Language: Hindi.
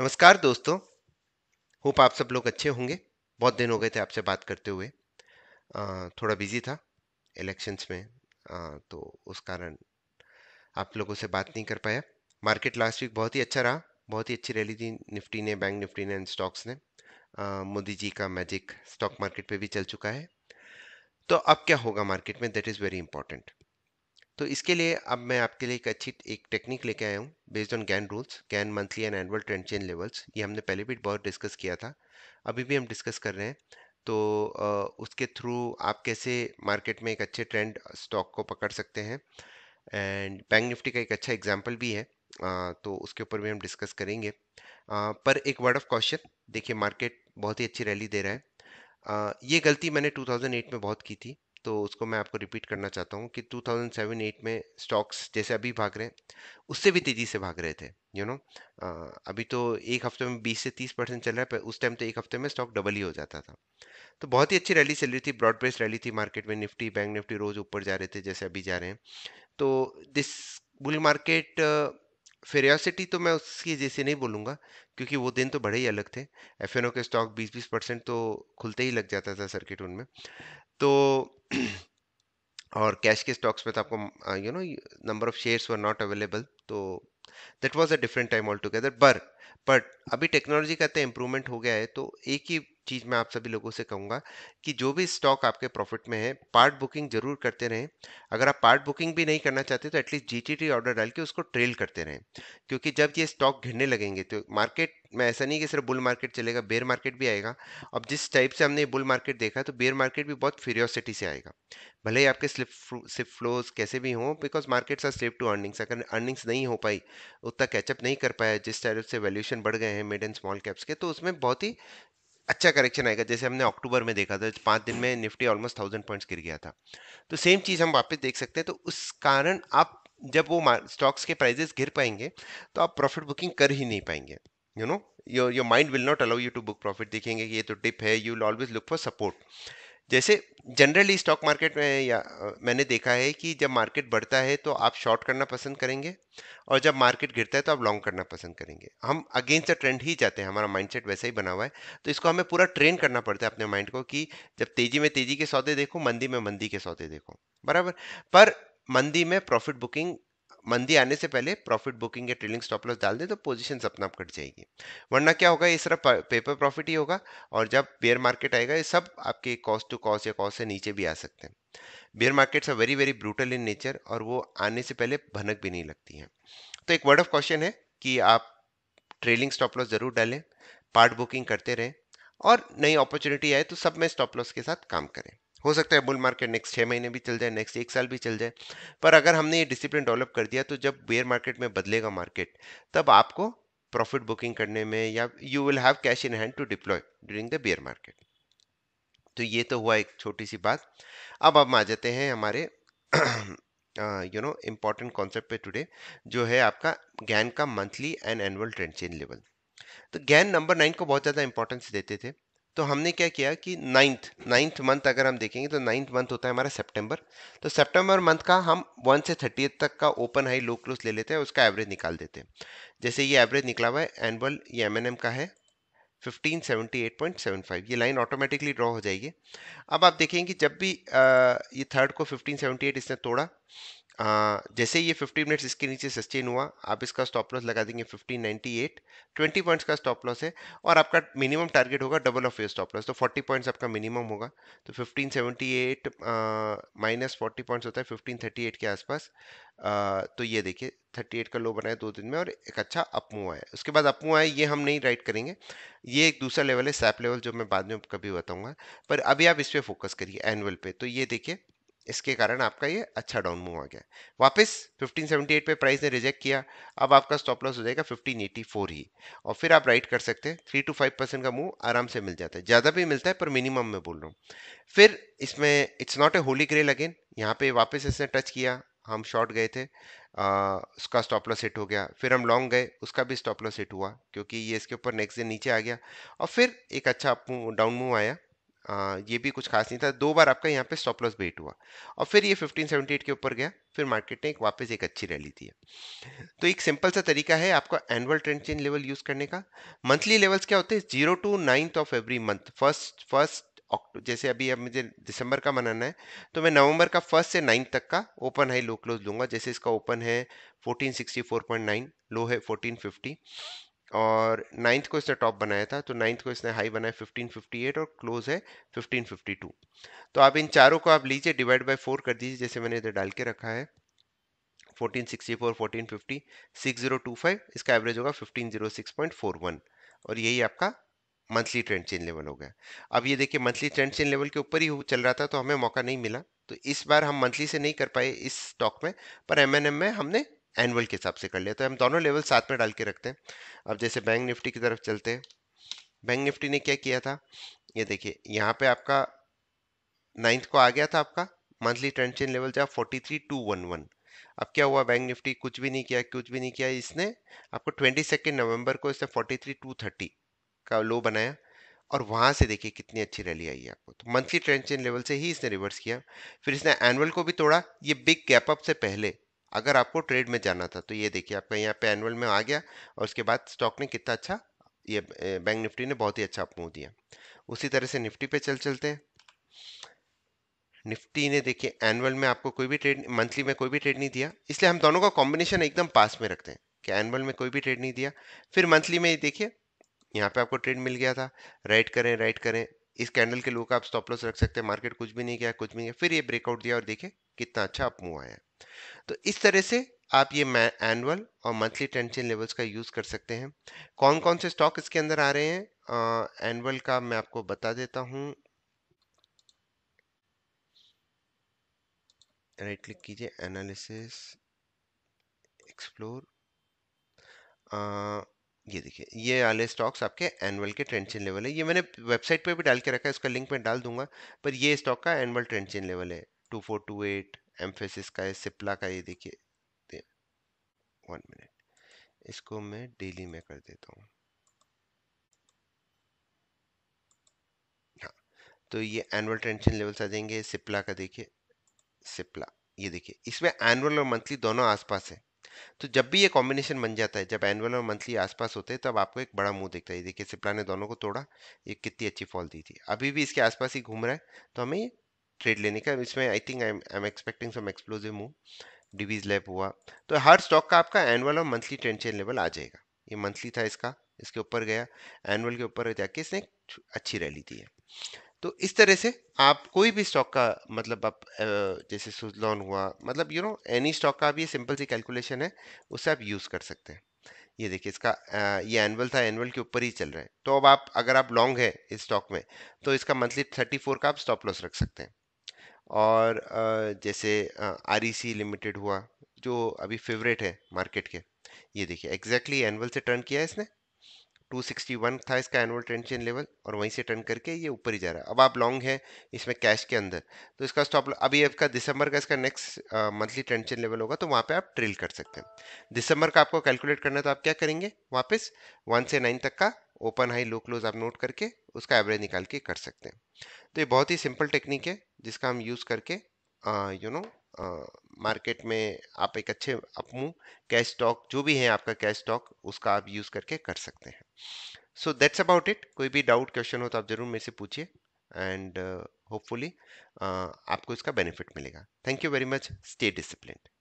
नमस्कार दोस्तों होप आप सब लोग अच्छे होंगे बहुत दिन हो गए थे आपसे बात करते हुए आ, थोड़ा बिजी था इलेक्शंस में आ, तो उस कारण आप लोगों से बात नहीं कर पाया मार्केट लास्ट वीक बहुत ही अच्छा रहा बहुत ही अच्छी रैली थी निफ्टी ने बैंक निफ्टी ने एंड स्टॉक्स ने मोदी जी का मैजिक स्टॉक मार्केट पे भी चल चुका है तो अब क्या होगा मार्केट में दैट इज़ वेरी इंपॉर्टेंट तो इसके लिए अब मैं आपके लिए एक अच्छी एक टेक्निक लेके आया हूँ based on Gann rules Gann monthly and annual trend chain levels ये हमने पहले भी बहुत डिस्कस किया था अभी भी हम डिस्कस कर रहे हैं तो उसके थ्रू आप कैसे मार्केट में एक अच्छे ट्रेंड स्टॉक को पकड़ सकते हैं एंड बैंक निफ्टी का एक अच्छा एग्जाम्पल भी है तो उसके ऊपर भी हम डिस्कस करेंगे पर एक वर्ड ऑफ क्वेश्चन देखिए मार्केट बहुत ही अच्छी रैली दे रहा है ये गलती मैंने 2008 में बहुत की थी तो उसको मैं आपको रिपीट करना चाहता हूँ कि 2007-8 में स्टॉक्स जैसे अभी भाग रहे हैं उससे भी तेज़ी से भाग रहे थे यू you नो know? अभी तो एक हफ्ते में 20 से 30 परसेंट चल रहा है पर उस टाइम तो एक हफ्ते में स्टॉक डबल ही हो जाता था तो बहुत ही अच्छी रैली चल रही थी ब्रॉड बेस्ड रैली थी मार्केट में निफ्टी बैंक निफ्टी रोज़ ऊपर जा रहे थे जैसे अभी जा रहे हैं तो दिस बुल मार्केट फेरियासिटी तो मैं उसकी जैसे नहीं बोलूँगा क्योंकि वो दिन तो बड़े ही अलग थे एफ के स्टॉक 20-20 परसेंट तो खुलते ही लग जाता था सर्किट उनमें तो और कैश के स्टॉक्स में तो आपको you know number of shares were not available तो that was a different time all together but but अभी टेक्नोलॉजी का तो इम्प्रूवमेंट हो गया है तो एक ही चीज़ मैं आप सभी लोगों से कहूँगा कि जो भी स्टॉक आपके प्रॉफिट में है पार्ट बुकिंग जरूर करते रहें अगर आप पार्ट बुकिंग भी नहीं करना चाहते तो at least G T T order डाल के उसको ट्रेल करते रहें क्योंकि जब ये स्टॉक घिरने लगेंगे तो मार्केट में ऐसा नहीं कि सिर्फ बुल मार्केट चलेगा बेयर मार्केट भी आएगा अब जिस टाइप से हमने बुल मार्केट देखा तो बेयर मार्केट भी बहुत फ्यूरियोसिटी से आएगा भले ही आपके स्लिप स्लिप फ्लोज कैसे भी हों because markets are slip to earnings अगर अर्निंग्स नहीं हो पाई उतना कैचअप नहीं कर पाया जिस टाइप से वैल्यूशन करेक्शन बढ़ गए हैं मिड एंड स्मॉल कैप्स के तो उसमें बहुत ही अच्छा करेक्शन आएगा जैसे हमने अक्टूबर में देखा था पाँच दिन में निफ्टी ऑलमोस्ट थाउजेंड पॉइंट्स गिर गया था तो सेम चीज़ हम वापस देख सकते हैं तो उस कारण आप जब वो स्टॉक्स के प्राइजेस गिर पाएंगे तो आप प्रॉफिट बुकिंग कर ही नहीं पाएंगे you know your your mind will not allow you to book profit देखेंगे कि ये तो डिप है you will always look for support जैसे जनरली स्टॉक मार्केट में या मैंने देखा है कि जब मार्केट बढ़ता है तो आप शॉर्ट करना पसंद करेंगे और जब मार्केट गिरता है तो आप लॉन्ग करना पसंद करेंगे हम अगेंस्ट द ट्रेंड ही जाते हैं हमारा माइंडसेट वैसे ही बना हुआ है तो इसको हमें पूरा ट्रेन करना पड़ता है अपने माइंड को कि जब तेजी में तेजी के सौदे देखो मंदी में मंदी के सौदे देखो बराबर पर मंदी में प्रॉफिट बुकिंग मंदी आने से पहले प्रॉफिट बुकिंग या ट्रेलिंग स्टॉप लॉस डाल दें तो पोजीशंस अपना आप कट जाएगी वरना क्या होगा ये सिर्फ पेपर प्रॉफिट ही होगा और जब बेयर मार्केट आएगा ये सब आपके कॉस्ट टू कॉस्ट या कॉस्ट से नीचे भी आ सकते हैं bear markets are very very brutal in nature और वो आने से पहले भनक भी नहीं लगती है तो एक वर्ड ऑफ क्वेश्चन है कि आप ट्रेलिंग स्टॉप लॉस जरूर डालें पार्ट बुकिंग करते रहें और नई अपॉर्चुनिटी आए तो सब में स्टॉप लॉस के साथ काम करें हो सकता है बुल मार्केट नेक्स्ट छः महीने भी चल जाए नेक्स्ट एक साल भी चल जाए पर अगर हमने ये डिसिप्लिन डेवलप कर दिया तो जब बेयर मार्केट में बदलेगा मार्केट तब आपको प्रॉफिट बुकिंग करने में या you will have cash in hand to deploy during the bear market तो ये तो हुआ एक छोटी सी बात अब हम आ जाते हैं हमारे यू नो इम्पॉर्टेंट कॉन्सेप्ट पे टुडे जो है आपका गैन का monthly and annual trend change level तो गैन नंबर नाइन को बहुत ज़्यादा इंपॉर्टेंस देते थे तो हमने क्या किया कि नाइन्थ नाइन्थ मंथ अगर हम देखेंगे तो नाइन्थ मंथ होता है हमारा सितंबर तो सितंबर मंथ का हम वन से थर्टी तक का ओपन हाई लो क्लोज ले लेते हैं उसका एवरेज निकाल देते हैं जैसे ये एवरेज निकला हुआ है एनअल ये एम का है 1578.75 ये लाइन ऑटोमेटिकली ड्रॉ हो जाएगी अब आप देखेंगे जब भी आ, ये थर्ड को 1578 इसने तोड़ा आ, जैसे ये 50 मिनट्स इसके नीचे सस्टेन हुआ आप इसका स्टॉप लॉस लगा देंगे 1598 20 पॉइंट्स का स्टॉप लॉस है और आपका मिनिमम टारगेट होगा double of your stop loss तो 40 पॉइंट्स आपका मिनिमम होगा तो 1578 माइनस फोर्टी पॉइंट्स होता है 1538 के आसपास तो ये देखिए 38 का लो बनाया दो दिन में और एक अच्छा अपमू आया उसके बाद अपमू आया ये हम नहीं राइट करेंगे ये एक दूसरा लेवल है सैप लेवल जो मैं बाद में कभी बताऊंगा पर अभी आप इस पर फोकस करिए एनुअल पे तो ये देखिए इसके कारण आपका ये अच्छा डाउन मूव आ गया वापस 1578 पे प्राइस ने रिजेक्ट किया अब आपका स्टॉप लॉस हो जाएगा 1584 ही और फिर आप राइट कर सकते हैं थ्री टू फाइव परसेंट का मूव आराम से मिल जाता है ज़्यादा भी मिलता है पर मिनिमम में बोल रहा हूँ फिर इसमें it's not a holy grail again यहाँ पे वापस इसने टच किया हम शॉर्ट गए थे आ, उसका स्टॉप लॉस हिट हो गया फिर हम लॉन्ग गए उसका भी स्टॉप लॉस हिट हुआ क्योंकि ये इसके ऊपर नेक्स्ट डे नीचे आ गया और फिर एक अच्छा डाउन मूव आया आ, ये भी कुछ खास नहीं था दो बार आपका यहाँ पे स्टॉप लॉस बेट हुआ और फिर ये 1578 के ऊपर गया फिर मार्केट ने एक वापस एक अच्छी रैली दी है तो एक सिंपल सा तरीका है आपका annual trend change level use करने का मंथली लेवल्स क्या होते हैं zero to ninth of every month first first October जैसे अभी अब मुझे दिसंबर का मनाना है तो मैं नवंबर का फर्स्ट से नाइन्थ तक का ओपन हाई लो क्लोज लूंगा जैसे इसका ओपन है 1464.9 लो है 1450 और नाइन्थ को इसने टॉप बनाया था तो नाइन्थ को इसने हाई बनाया 1558 और क्लोज है 1552 तो आप इन चारों को आप लीजिए डिवाइड बाय फोर कर दीजिए जैसे मैंने इधर डाल के रखा है 1464, 1450, 6025 इसका एवरेज होगा 1506.41 और यही आपका मंथली ट्रेंड चेन लेवल हो गया अब ये देखिए मंथली ट्रेंड चेन लेवल के ऊपर ही चल रहा था तो हमें मौका नहीं मिला तो इस बार हम मंथली से नहीं कर पाए इस स्टॉक में पर एम में हमने एनुअल के हिसाब से कर लिया तो हम दोनों लेवल साथ में डाल के रखते हैं अब जैसे बैंक निफ्टी की तरफ चलते हैं बैंक निफ्टी ने क्या किया था ये देखिए यहाँ पे आपका नाइन्थ को आ गया था आपका मंथली ट्रेंड चेन लेवल जहाँ forty three two one one अब क्या हुआ बैंक निफ्टी कुछ भी नहीं किया कुछ भी नहीं किया इसने आपको ट्वेंटी सेकेंड नवंबर को इसने फोर्टी थ्री टू थर्टी का लो बनाया और वहाँ से देखिए कितनी अच्छी रैली आई है आपको तो मंथली ट्रेंड चेन लेवल से ही इसने रिवर्स किया फिर इसने एनुअल को भी तोड़ा ये बिग गैप अप से पहले अगर आपको ट्रेड में जाना था तो ये देखिए आपका यहाँ पे एनुअल में आ गया और उसके बाद स्टॉक ने कितना अच्छा ये बैंक निफ्टी ने बहुत ही अच्छा मूव दिया उसी तरह से निफ्टी पे चल चलते हैं निफ्टी ने देखिए एनुअल में आपको कोई भी ट्रेड मंथली में कोई भी ट्रेड नहीं दिया इसलिए हम दोनों का कॉम्बिनेशन एकदम पास में रखते हैं कि एनुअल में कोई भी ट्रेड नहीं दिया फिर मंथली में देखिए यहाँ पे आपको ट्रेड मिल गया था राइट करें राइट करें इस कैंडल के लोग आप स्टॉप लॉस रख सकते हैं मार्केट कुछ भी नहीं गया कुछ भी नहीं गया फिर ये ब्रेकआउट दिया और देखिए कितना अच्छा अप मूव आया तो इस तरह से आप ये एनुअल और मंथली टेंशन लेवल्स का यूज़ कर सकते हैं कौन कौन से स्टॉक इसके अंदर आ रहे हैं एनुअल का मैं आपको बता देता हूँ राइट क्लिक कीजिए एनालिसिस एक्सप्लोर ये देखिए ये वाले स्टॉक्स आपके एनुअल के ट्रेंड चेन लेवल है ये मैंने वेबसाइट पे भी डाल के रखा है इसका लिंक मैं डाल दूंगा पर ये स्टॉक का एनुअल ट्रेंड चेन लेवल है two four two eight Mphasis का है सिप्ला का ये देखिए वन मिनट इसको मैं डेली में कर देता हूँ हाँ तो ये एनुअल टेंशन लेवल्स आ जाएंगे सिप्ला का देखिए सिप्ला ये देखिए इसमें एनुअल और मंथली दोनों आसपास है तो जब भी ये कॉम्बिनेशन बन जाता है जब एनुअल और मंथली आसपास होते हैं तब आपको एक बड़ा मुंह दिखता है ये देखिए सिप्ला ने दोनों को तोड़ा ये कितनी अच्छी फॉल दी थी अभी भी इसके आसपास ही घूम रहा है तो हमें ट्रेड लेने का इसमें I think I am expecting some explosive move Divi's lab हुआ तो हर स्टॉक का आपका एनुअल और मंथली ट्रेंड चेन लेवल आ जाएगा ये मंथली था इसका इसके ऊपर गया एनुअल के ऊपर जाके इसने अच्छी रैली दी है तो इस तरह से आप कोई भी स्टॉक का मतलब आप जैसे सुजलॉन हुआ मतलब यू नो एनी स्टॉक का भी ये सिंपल सी कैलकुलेशन है उससे आप यूज़ कर सकते हैं ये देखिए इसका ये एनुअल था एनुअल के ऊपर ही चल रहा है तो अब आप अगर आप लॉन्ग है इस स्टॉक में तो इसका मंथली थर्टी फोर का आप स्टॉप लॉस रख सकते हैं और जैसे आर लिमिटेड e हुआ जो अभी फेवरेट है मार्केट के ये देखिए एग्जैक्टली एनअल से टर्न किया है इसने 261 था इसका एनुअल टेंशन लेवल और वहीं से टर्न करके ये ऊपर ही जा रहा है अब आप लॉन्ग हैं इसमें कैश के अंदर तो इसका स्टॉप अभी आपका दिसंबर का इसका नेक्स्ट मंथली टेंशन लेवल होगा तो वहाँ पे आप ट्रेल कर सकते हैं दिसंबर का आपको कैलकुलेट करना है तो आप क्या करेंगे वापस वन से नाइन तक का ओपन हाई लो क्लोज आप नोट करके उसका एवरेज निकाल के कर सकते हैं तो ये बहुत ही सिंपल टेक्निक है जिसका हम यूज़ करके यू नो मार्केट में आप एक अच्छे अपमू कैश स्टॉक जो भी है आपका कैश स्टॉक उसका आप यूज़ करके कर सकते हैं सो दैट्स अबाउट इट कोई भी डाउट क्वेश्चन हो तो आप ज़रूर मेरे से पूछिए एंड होपफुली आपको इसका बेनिफिट मिलेगा thank you very much stay discipline